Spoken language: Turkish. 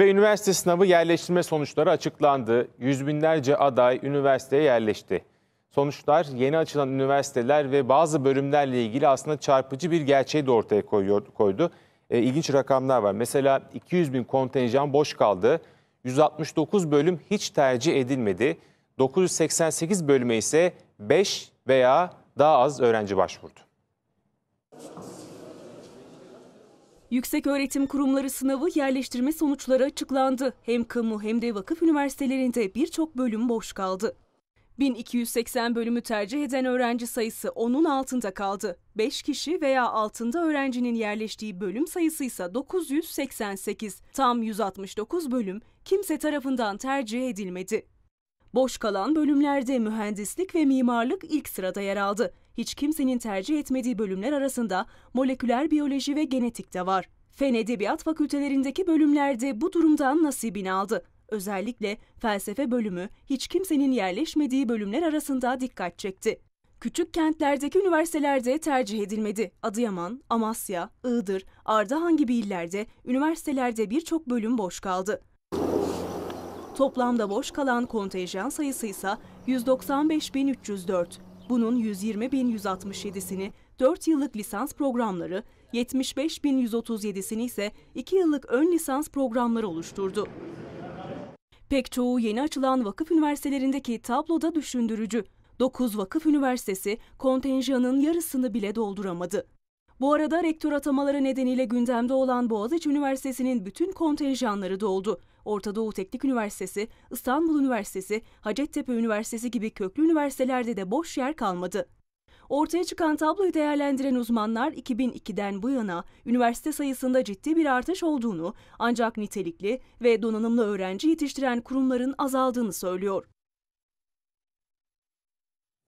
Ve üniversite sınavı yerleştirme sonuçları açıklandı. Yüz binlerce aday üniversiteye yerleşti. Sonuçlar yeni açılan üniversiteler ve bazı bölümlerle ilgili aslında çarpıcı bir gerçeği de ortaya koydu. E, ilginç rakamlar var. Mesela 200 bin kontenjan boş kaldı. 169 bölüm hiç tercih edilmedi. 988 bölüme ise 5 veya daha az öğrenci başvurdu. Yüksek öğretim kurumları sınavı yerleştirme sonuçları açıklandı. Hem kamu hem de vakıf üniversitelerinde birçok bölüm boş kaldı. 1280 bölümü tercih eden öğrenci sayısı onun altında kaldı. 5 kişi veya altında öğrencinin yerleştiği bölüm sayısı ise 988. Tam 169 bölüm kimse tarafından tercih edilmedi. Boş kalan bölümlerde mühendislik ve mimarlık ilk sırada yer aldı. Hiç kimsenin tercih etmediği bölümler arasında moleküler biyoloji ve genetik de var. Fen Edebiyat fakültelerindeki bölümlerde bu durumdan nasibini aldı. Özellikle felsefe bölümü hiç kimsenin yerleşmediği bölümler arasında dikkat çekti. Küçük kentlerdeki üniversitelerde tercih edilmedi. Adıyaman, Amasya, Iğdır, Ardahan gibi illerde üniversitelerde birçok bölüm boş kaldı. Toplamda boş kalan kontenjan sayısı ise 195.304. Bunun 120.167'sini 4 yıllık lisans programları, 75.137'sini ise 2 yıllık ön lisans programları oluşturdu. Pek çoğu yeni açılan vakıf üniversitelerindeki tabloda düşündürücü. 9 vakıf üniversitesi kontenjanın yarısını bile dolduramadı. Bu arada rektör atamaları nedeniyle gündemde olan Boğaziçi Üniversitesi'nin bütün kontenjanları doldu. Orta Doğu Teknik Üniversitesi, İstanbul Üniversitesi, Hacettepe Üniversitesi gibi köklü üniversitelerde de boş yer kalmadı. Ortaya çıkan tabloyu değerlendiren uzmanlar 2002'den bu yana üniversite sayısında ciddi bir artış olduğunu ancak nitelikli ve donanımlı öğrenci yetiştiren kurumların azaldığını söylüyor.